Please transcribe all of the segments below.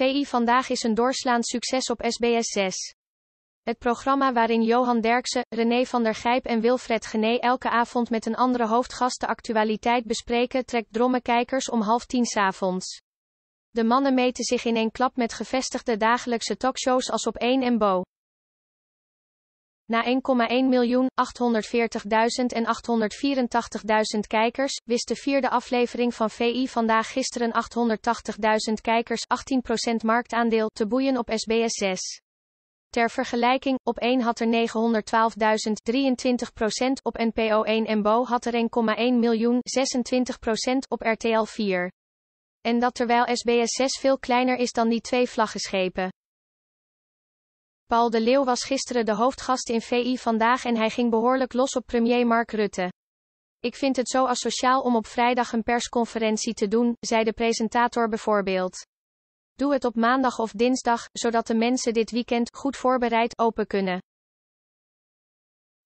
VI Vandaag is een doorslaand succes op SBS 6. Het programma waarin Johan Derksen, René van der Gijp en Wilfred Gené elke avond met een andere hoofdgast de actualiteit bespreken trekt dromme kijkers om half tien s'avonds. De mannen meten zich in één klap met gevestigde dagelijkse talkshows als op 1 en Bo. Na 1,1 miljoen, 884.000 kijkers, wist de vierde aflevering van VI vandaag gisteren 880.000 kijkers 18% marktaandeel te boeien op SBS 6. Ter vergelijking, op 1 had er 912.000 23% op NPO 1 en Bo had er 1,1 miljoen 26% op RTL 4. En dat terwijl SBS 6 veel kleiner is dan die twee vlaggenschepen. Paul de Leeuw was gisteren de hoofdgast in VI vandaag en hij ging behoorlijk los op premier Mark Rutte. Ik vind het zo asociaal om op vrijdag een persconferentie te doen, zei de presentator bijvoorbeeld. Doe het op maandag of dinsdag, zodat de mensen dit weekend goed voorbereid open kunnen.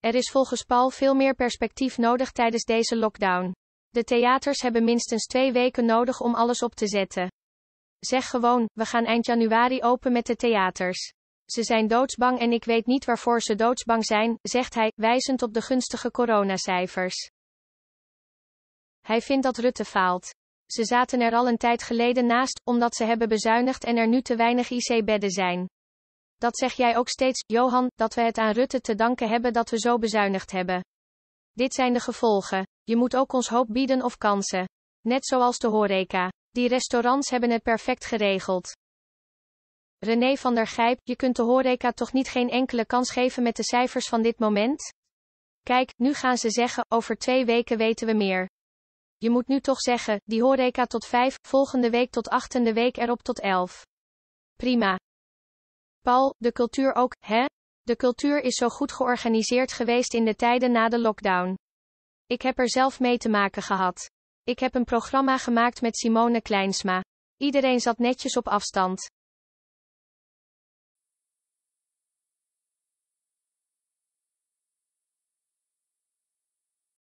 Er is volgens Paul veel meer perspectief nodig tijdens deze lockdown. De theaters hebben minstens twee weken nodig om alles op te zetten. Zeg gewoon, we gaan eind januari open met de theaters. Ze zijn doodsbang en ik weet niet waarvoor ze doodsbang zijn, zegt hij, wijzend op de gunstige coronacijfers. Hij vindt dat Rutte faalt. Ze zaten er al een tijd geleden naast, omdat ze hebben bezuinigd en er nu te weinig IC-bedden zijn. Dat zeg jij ook steeds, Johan, dat we het aan Rutte te danken hebben dat we zo bezuinigd hebben. Dit zijn de gevolgen. Je moet ook ons hoop bieden of kansen. Net zoals de horeca. Die restaurants hebben het perfect geregeld. René van der Gijp, je kunt de horeca toch niet geen enkele kans geven met de cijfers van dit moment? Kijk, nu gaan ze zeggen, over twee weken weten we meer. Je moet nu toch zeggen, die horeca tot vijf, volgende week tot acht en de week erop tot elf. Prima. Paul, de cultuur ook, hè? De cultuur is zo goed georganiseerd geweest in de tijden na de lockdown. Ik heb er zelf mee te maken gehad. Ik heb een programma gemaakt met Simone Kleinsma. Iedereen zat netjes op afstand.